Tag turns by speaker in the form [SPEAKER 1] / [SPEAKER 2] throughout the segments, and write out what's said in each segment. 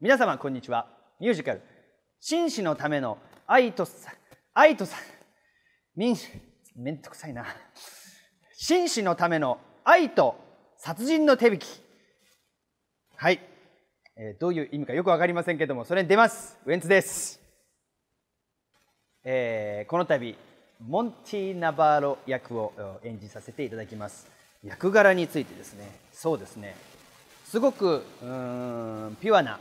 [SPEAKER 1] 皆様こんにちはミュージカル「紳士のための愛とさ愛とさ民めんどくさいな紳士のための愛と殺人の手引き」はい、えー、どういう意味かよく分かりませんけどもそれに出ますウエンツです、えー、この度モンティ・ナバーロ役を演じさせていただきます役柄についてですねそうですねすごくうんピュアな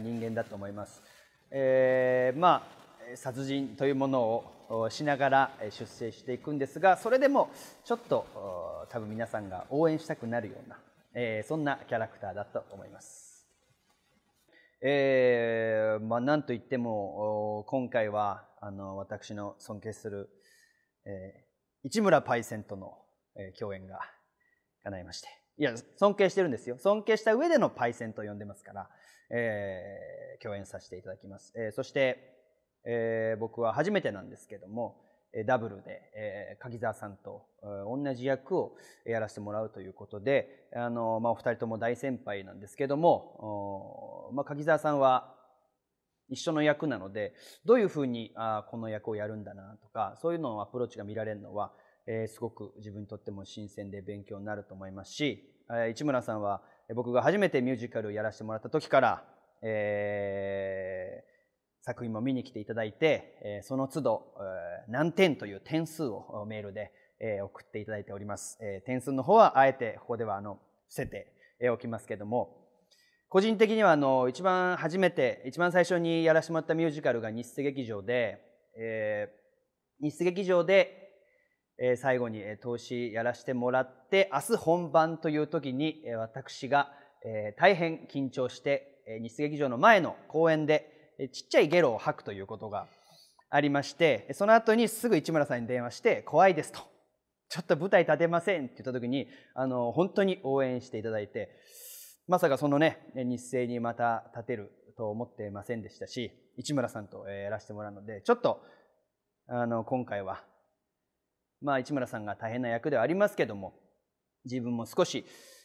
[SPEAKER 1] 人間だと思います。えー、まあ殺人というものをしながら出征していくんですがそれでもちょっと多分皆さんが応援したくなるような、えー、そんなキャラクターだと思います。えーまあ、なんといっても今回はあの私の尊敬する、えー、市村パイセンとの共演が叶いましていや、尊敬してるんですよ。尊敬した上でのパイセンと呼んでますから、えー、共演させていただきます。えー、そして、えー、僕は初めてなんですけども、ダブルで、えー、柿沢さんと同じ役をやらせてもらうということで、あの、まあ、お二人とも大先輩なんですけども、まあ、柿沢さんは一緒の役なので、どういうふうにあこの役をやるんだなとか、そういうのをアプローチが見られるのは、えー、すごく自分にとっても新鮮で勉強になると思いますし、市村さんは僕が初めてミュージカルやらせてもらった時から、えー、作品も見に来ていただいてその都度何点という点数をメールで送っていただいております。点数の方はあえてここではあの伏せておきますけども個人的にはあの一番初めて一番最初にやらせてもらったミュージカルが日生劇場で、えー、日生劇場でえ最後に投資やらせてもらって明日本番という時に私が大変緊張して日劇場の前の公園でちっちゃいゲロを吐くということがありましてその後にすぐ市村さんに電話して「怖いです」と「ちょっと舞台立てません」って言った時にあの本当に応援していただいてまさかそのね日生にまた立てると思ってませんでしたし市村さんとやらせてもらうのでちょっとあの今回はまあ、市村さんが大変な役ではありますけども、自分も少し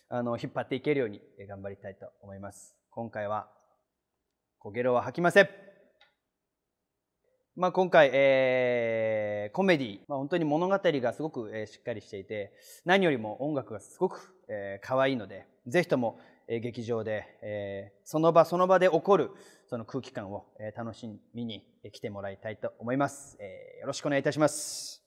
[SPEAKER 1] あの引っ張っていけるように頑張りたいと思います。今回は、焦ゲロは吐きません。まあ、今回、えー、コメディ、まあ、本当に物語がすごく、えー、しっかりしていて、何よりも音楽がすごく、えー、可愛いので、ぜひとも、え劇場で、えー、その場その場で起こるその空気感を、え楽しみに来てもらいたいと思います。えー、よろしくお願いいたします。